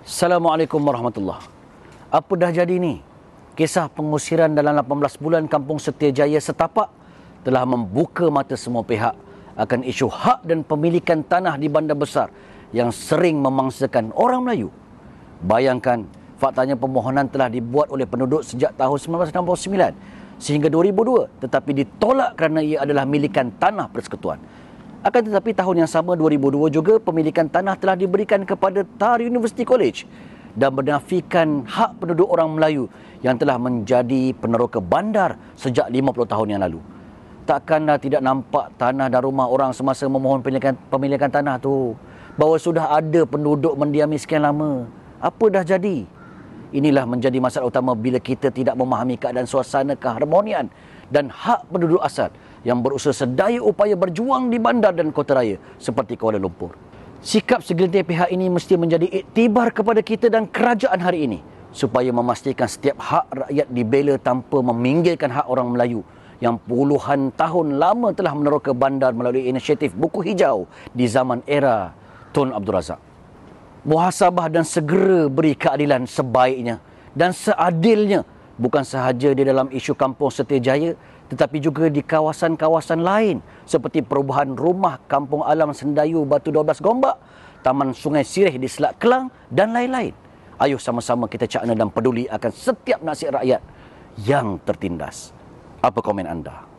Assalamualaikum warahmatullahi wabarakatuh. Apa dah jadi ni? Kisah pengusiran dalam 18 bulan Kampung Setia Jaya Setapak telah membuka mata semua pihak akan isu hak dan pemilikan tanah di bandar besar yang sering memangsakan orang Melayu. Bayangkan, faktanya permohonan telah dibuat oleh penduduk sejak tahun 1969 sehingga 2002 tetapi ditolak kerana ia adalah milikan tanah persekutuan. Akan tetapi tahun yang sama 2002 juga pemilikan tanah telah diberikan kepada Tar University College dan menafikan hak penduduk orang Melayu yang telah menjadi peneroka bandar sejak 50 tahun yang lalu. Takkanlah tidak nampak tanah dan rumah orang semasa memohon pemilikan, pemilikan tanah tu bahawa sudah ada penduduk mendiami sekian lama. Apa dah jadi? Inilah menjadi masalah utama bila kita tidak memahami keadaan suasana keharmonian dan hak penduduk asal yang berusaha sedaya upaya berjuang di bandar dan kota raya seperti Kuala Lumpur. Sikap segelintir pihak ini mesti menjadi iktibar kepada kita dan kerajaan hari ini supaya memastikan setiap hak rakyat dibela tanpa meminggirkan hak orang Melayu yang puluhan tahun lama telah meneroka bandar melalui inisiatif buku hijau di zaman era Tun Abdul Razak. Muhasabah dan segera beri keadilan sebaiknya dan seadilnya bukan sahaja di dalam isu kampung setiajaya tetapi juga di kawasan-kawasan lain seperti perubahan rumah Kampung Alam Sendayu Batu 12 Gombak, Taman Sungai Sireh di Selat Kelang dan lain-lain. Ayuh sama-sama kita cakna dan peduli akan setiap nasib rakyat yang tertindas. Apa komen anda?